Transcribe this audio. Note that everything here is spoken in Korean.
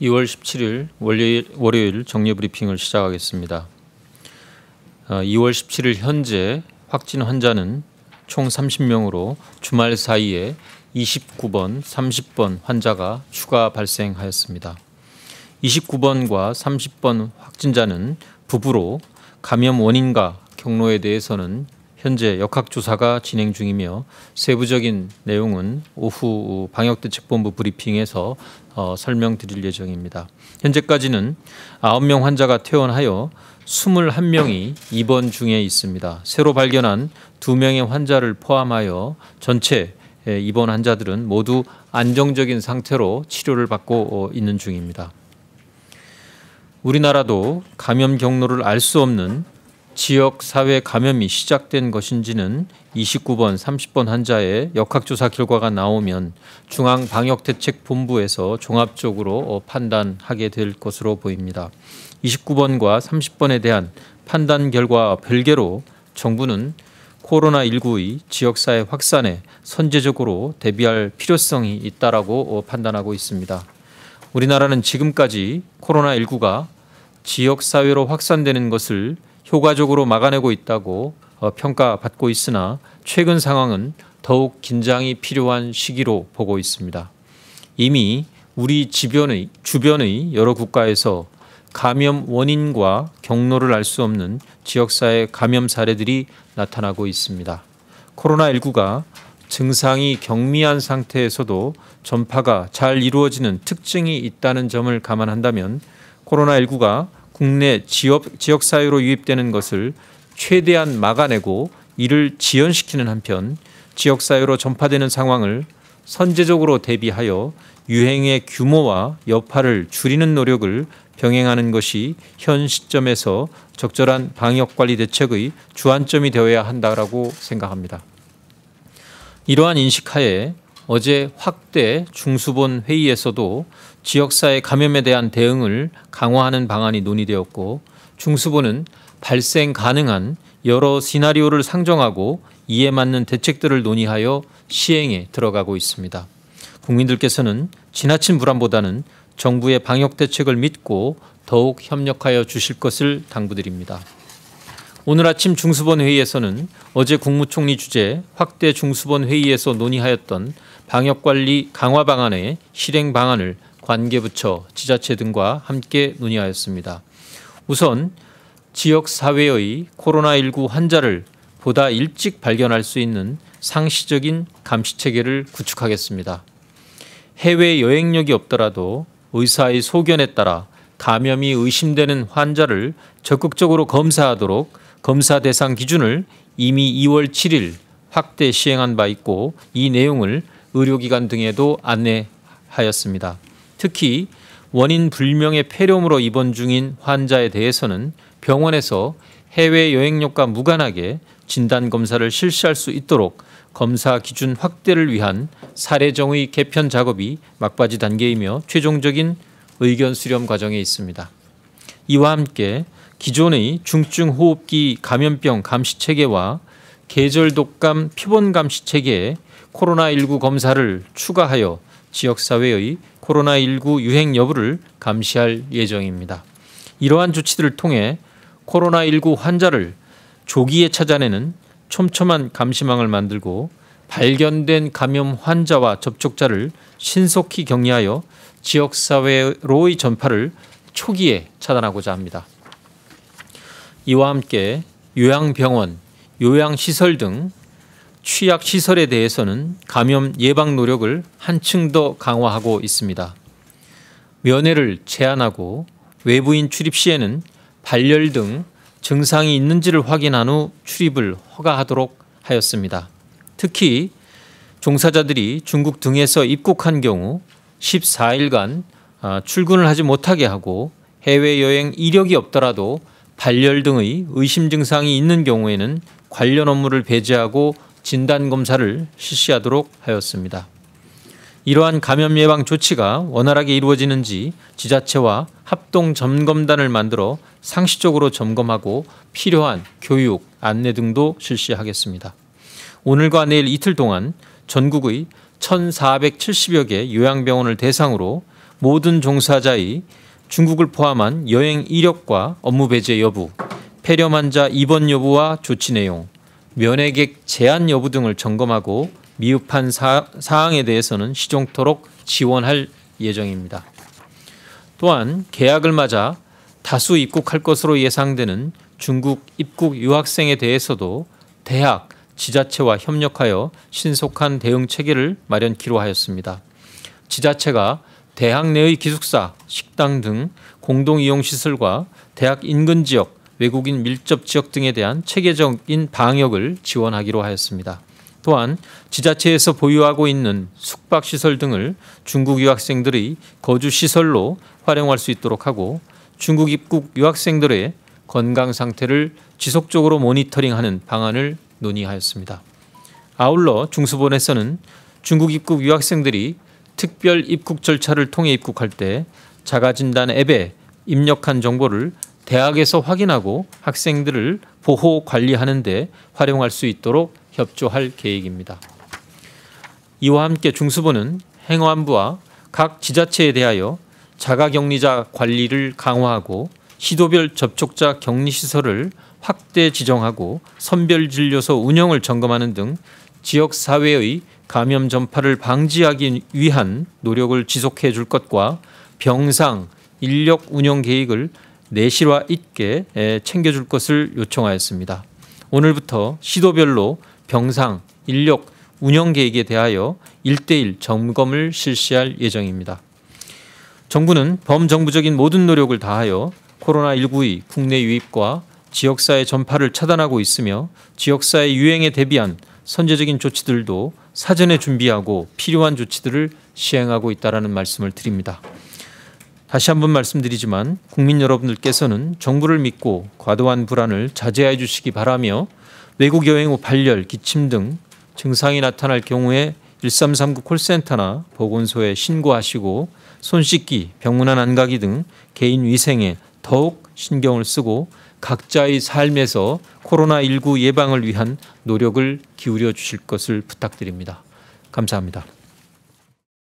2월 17일 월요일, 월요일 정례 브리핑을 시작하겠습니다. 2월 어, 17일 현재 확진 환자는 총 30명으로 주말 사이에 29번, 30번 환자가 추가 발생하였습니다. 29번과 30번 확진자는 부부로 감염 원인과 경로에 대해서는 현재 역학조사가 진행 중이며 세부적인 내용은 오후 방역대책본부 브리핑에서 어, 설명드릴 예정입니다. 현재까지는 9명 환자가 퇴원하여 21명이 입원 중에 있습니다. 새로 발견한 2명의 환자를 포함하여 전체 입원 환자들은 모두 안정적인 상태로 치료를 받고 어, 있는 중입니다. 우리나라도 감염 경로를 알 수 없는 지역 사회 감염이 시작된 것인지는 29번, 30번 환자의 역학조사 결과가 나오면 중앙방역대책본부에서 종합적으로 어, 판단하게 될 것으로 보입니다. 29번과 30번에 대한 판단 결과 별개로 정부는 코로나19의 지역사회 확산에 선제적으로 대비할 필요성이 있다고 어, 판단하고 있습니다. 우리나라는 지금까지 코로나19가 지역사회로 확산되는 것을 효과적으로 막아내고 있다고 어, 평가받고 있으나 최근 상황은 더욱 긴장이 필요한 시기로 보고 있습니다. 이미 우리 주변의, 주변의 여러 국가에서 감염 원인과 경로를 알 수 없는 지역사회 감염 사례들이 나타나고 있습니다. 코로나19가 증상이 경미한 상태에서도 전파가 잘 이루어지는 특징이 있다는 점을 감안한다면 코로나19가 국내 지역, 지역사회로 유입되는 것을 최대한 막아내고 이를 지연시키는 한편 지역사회로 전파되는 상황을 선제적으로 대비하여 유행의 규모와 여파를 줄이는 노력을 병행하는 것이 현 시점에서 적절한 방역관리 대책의 주안점이 되어야 한다고 생각합니다. 이러한 인식하에 어제 확대 중수본 회의에서도 지역사회 감염에 대한 대응을 강화하는 방안이 논의되었고 중수본은 발생 가능한 여러 시나리오를 상정하고 이에 맞는 대책들을 논의하여 시행에 들어가고 있습니다. 국민들께서는 지나친 불안보다는 정부의 방역 대책을 믿고 더욱 협력하여 주실 것을 당부드립니다. 오늘 아침 중수본 회의에서는 어제 국무총리 주재 확대 중수본 회의에서 논의하였던 방역관리 강화 방안의 실행 방안을 관계부처, 지자체 등과 함께 논의하였습니다. 우선 지역사회의 코로나19 환자를 보다 일찍 발견할 수 있는 상시적인 감시체계를 구축하겠습니다. 해외 여행력이 없더라도 의사의 소견에 따라 감염이 의심되는 환자를 적극적으로 검사하도록 검사 대상 기준을 이미 2월 7일 확대 시행한 바 있고 이 내용을 의료기관 등에도 안내하였습니다. 특히 원인 불명의 폐렴으로 입원 중인 환자에 대해서는 병원에서 해외 여행력과 무관하게 진단 검사를 실시할 수 있도록 검사 기준 확대를 위한 사례정의 개편 작업이 막바지 단계이며 최종적인 의견 수렴 과정에 있습니다. 이와 함께 기존의 중증호흡기 감염병 감시 체계와 계절 독감 표본 감시 체계에 코로나19 검사를 추가하여 지역사회의 코로나19 유행 여부를 감시할 예정입니다. 이러한 조치들을 통해 코로나19 환자를 조기에 찾아내는 촘촘한 감시망을 만들고 발견된 감염 환자와 접촉자를 신속히 격리하여 지역사회로의 전파를 초기에 차단하고자 합니다. 이와 함께 요양병원, 요양시설 등 취약 시설에 대해서는 감염 예방 노력을 한층 더 강화하고 있습니다. 면회를 제한하고 외부인 출입 시에는 발열 등 증상이 있는지를 확인한 후 출입을 허가하도록 하였습니다. 특히 종사자들이 중국 등에서 입국한 경우 14일간 아, 출근을 하지 못하게 하고 해외여행 이력이 없더라도 발열 등의 의심 증상이 있는 경우에는 관련 업무를 배제하고 진단 검사를 실시하도록 하였습니다. 이러한 감염 예방 조치가 원활하게 이루어지는지 지자체와 합동 점검단을 만들어 상시적으로 점검하고 필요한 교육, 안내 등도 실시하겠습니다. 오늘과 내일 이틀 동안 전국의 1,470여 개 요양병원을 대상으로 모든 종사자의 중국을 포함한 여행 이력과 업무 배제 여부, 폐렴 환자 입원 여부와 조치 내용, 면회객 제한 여부 등을 점검하고 미흡한 사, 항에 대해서는 시종토록 지원할 예정입니다. 또한 계약을 맞아 다수 입국할 것으로 예상되는 중국 입국 유학생에 대해서도 대학, 지자체와 협력하여 신속한 대응 체계를 마련키로 하였습니다. 지자체가 대학 내의 기숙사, 식당 등 공동 이용 시설과 대학 인근 지역 외국인 밀접 지역 등에 대한 체계적인 방역을 지원하기로 하였습니다. 또한 지자체에서 보유하고 있는 숙박시설 등을 중국 유학생들의 거주시설로 활용할 수 있도록 하고 중국 입국 유학생들의 건강 상태를 지속적으로 모니터링하는 방안을 논의하였습니다. 아울러 중수본에서는 중국 입국 유학생들이 특별 입국 절차를 통해 입국할 때 자가진단 앱에 입력한 정보를 대학에서 확인하고 학생들을 보호 관리하는 데 활용할 수 있도록 협조할 계획입니다. 이와 함께 중수부는 행안부와 각 지자체에 대하여 자가격리자 관리를 강화하고 시도별 접촉자 격리시설을 확대 지정하고 선별진료소 운영을 점검하는 등 지역사회의 감염 전파를 방지하기 위한 노력을 지속해 줄 것과 병상, 인력 운영 계획을 내실화 있게 챙겨줄 것을 요청하였습니다. 오늘부터 시도별로 병상, 인력, 운영 계획에 대하여 일대일 점검을 실시할 예정입니다. 정부는 범정부적인 모든 노력을 다하여 코로나19의 국내 유입과 지역사회 전파를 차단하고 있으며 지역사회 유행에 대비한 선제적인 조치들도 사전에 준비하고 필요한 조치들을 시행하고 있다는 말씀을 드립니다. 다시 한번 말씀드리지만 국민 여러분들께서는 정부를 믿고 과도한 불안을 자제해 주시기 바라며 외국 여행 후 발열, 기침 등 증상이 나타날 경우에 1339 콜센터나 보건소에 신고하시고 손 씻기, 병문안 안 가기 등 개인 위생에 더욱 신경을 쓰고 각자의 삶에서 코로나19 예방을 위한 노력을 기울여 주실 것을 부탁드립니다. 감사합니다.